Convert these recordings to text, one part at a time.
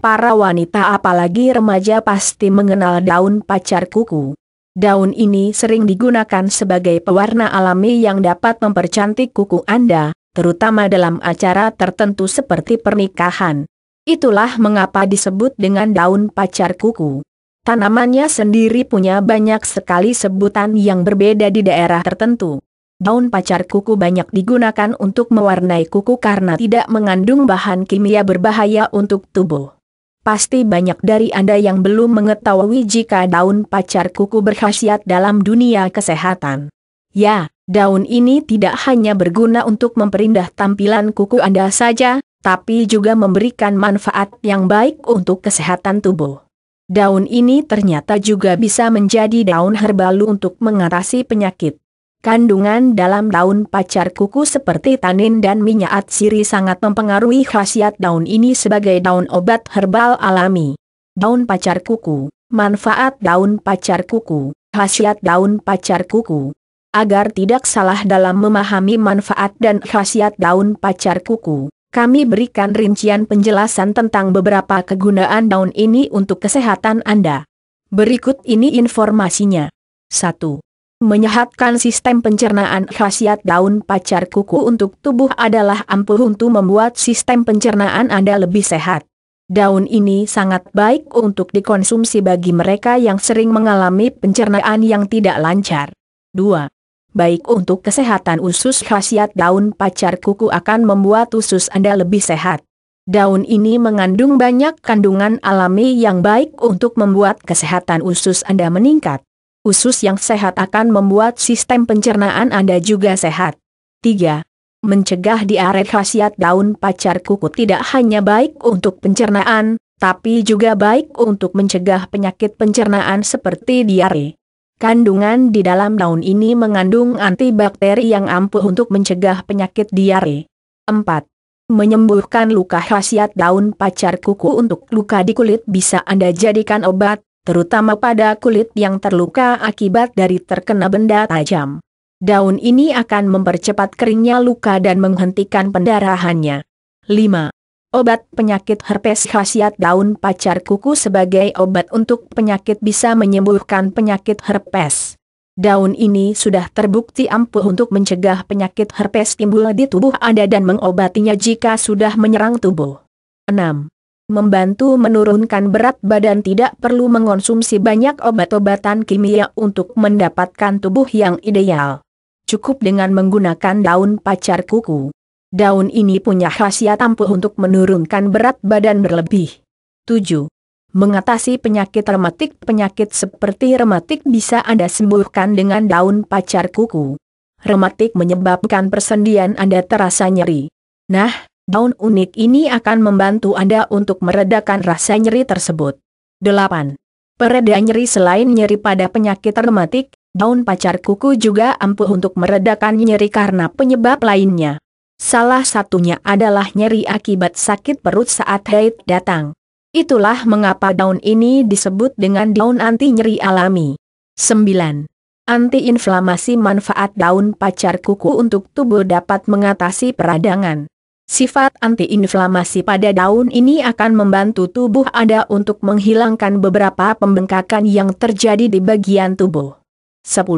Para wanita apalagi remaja pasti mengenal daun pacar kuku. Daun ini sering digunakan sebagai pewarna alami yang dapat mempercantik kuku Anda, terutama dalam acara tertentu seperti pernikahan. Itulah mengapa disebut dengan daun pacar kuku. Tanamannya sendiri punya banyak sekali sebutan yang berbeda di daerah tertentu. Daun pacar kuku banyak digunakan untuk mewarnai kuku karena tidak mengandung bahan kimia berbahaya untuk tubuh. Pasti banyak dari Anda yang belum mengetahui jika daun pacar kuku berkhasiat dalam dunia kesehatan. Ya, daun ini tidak hanya berguna untuk memperindah tampilan kuku Anda saja, tapi juga memberikan manfaat yang baik untuk kesehatan tubuh. Daun ini ternyata juga bisa menjadi daun herbal untuk mengatasi penyakit. Kandungan dalam daun pacar kuku seperti tanin dan minyak atsiri sangat mempengaruhi khasiat daun ini sebagai daun obat herbal alami. Daun pacar kuku, manfaat daun pacar kuku, khasiat daun pacar kuku. Agar tidak salah dalam memahami manfaat dan khasiat daun pacar kuku, kami berikan rincian penjelasan tentang beberapa kegunaan daun ini untuk kesehatan Anda. Berikut ini informasinya. 1. Menyehatkan sistem pencernaan khasiat daun pacar kuku untuk tubuh adalah ampuh untuk membuat sistem pencernaan Anda lebih sehat. Daun ini sangat baik untuk dikonsumsi bagi mereka yang sering mengalami pencernaan yang tidak lancar. 2. Baik untuk kesehatan usus khasiat daun pacar kuku akan membuat usus Anda lebih sehat. Daun ini mengandung banyak kandungan alami yang baik untuk membuat kesehatan usus Anda meningkat. Usus yang sehat akan membuat sistem pencernaan Anda juga sehat. 3. Mencegah diare khasiat daun pacar kuku tidak hanya baik untuk pencernaan, tapi juga baik untuk mencegah penyakit pencernaan seperti diare. Kandungan di dalam daun ini mengandung antibakteri yang ampuh untuk mencegah penyakit diare. 4. Menyembuhkan luka khasiat daun pacar kuku untuk luka di kulit bisa Anda jadikan obat, terutama pada kulit yang terluka akibat dari terkena benda tajam. Daun ini akan mempercepat keringnya luka dan menghentikan pendarahannya. 5. Obat penyakit herpes khasiat daun pacar kuku sebagai obat untuk penyakit bisa menyembuhkan penyakit herpes. Daun ini sudah terbukti ampuh untuk mencegah penyakit herpes timbul di tubuh Anda dan mengobatinya jika sudah menyerang tubuh. 6 membantu menurunkan berat badan tidak perlu mengonsumsi banyak obat-obatan kimia untuk mendapatkan tubuh yang ideal. Cukup dengan menggunakan daun pacar kuku. Daun ini punya khasiat ampuh untuk menurunkan berat badan berlebih. 7. Mengatasi penyakit rematik Penyakit seperti rematik bisa Anda sembuhkan dengan daun pacar kuku. Rematik menyebabkan persendian Anda terasa nyeri. Nah, Daun unik ini akan membantu Anda untuk meredakan rasa nyeri tersebut. 8. Pereda nyeri selain nyeri pada penyakit rematik, daun pacar kuku juga ampuh untuk meredakan nyeri karena penyebab lainnya. Salah satunya adalah nyeri akibat sakit perut saat haid datang. Itulah mengapa daun ini disebut dengan daun anti nyeri alami. 9. inflamasi manfaat daun pacar kuku untuk tubuh dapat mengatasi peradangan. Sifat antiinflamasi pada daun ini akan membantu tubuh Anda untuk menghilangkan beberapa pembengkakan yang terjadi di bagian tubuh. 10.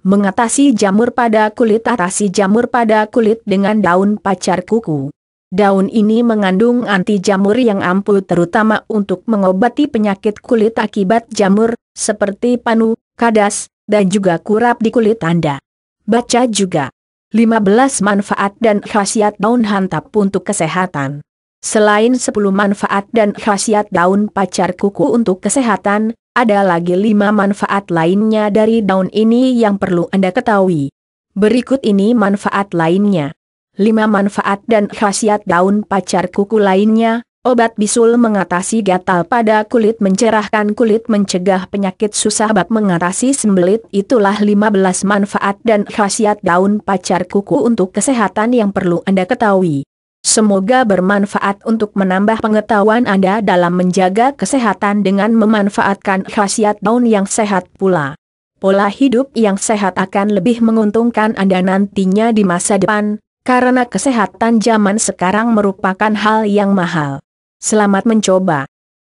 Mengatasi jamur pada kulit Atasi jamur pada kulit dengan daun pacar kuku. Daun ini mengandung anti jamur yang ampuh terutama untuk mengobati penyakit kulit akibat jamur, seperti panu, kadas, dan juga kurap di kulit Anda. Baca juga. 15 manfaat dan khasiat daun hantap untuk kesehatan. Selain 10 manfaat dan khasiat daun pacar kuku untuk kesehatan, ada lagi 5 manfaat lainnya dari daun ini yang perlu Anda ketahui. Berikut ini manfaat lainnya. 5 manfaat dan khasiat daun pacar kuku lainnya, Obat bisul mengatasi gatal pada kulit mencerahkan kulit mencegah penyakit susah bab mengatasi sembelit itulah 15 manfaat dan khasiat daun pacar kuku untuk kesehatan yang perlu Anda ketahui. Semoga bermanfaat untuk menambah pengetahuan Anda dalam menjaga kesehatan dengan memanfaatkan khasiat daun yang sehat pula. Pola hidup yang sehat akan lebih menguntungkan Anda nantinya di masa depan, karena kesehatan zaman sekarang merupakan hal yang mahal. Selamat mencoba.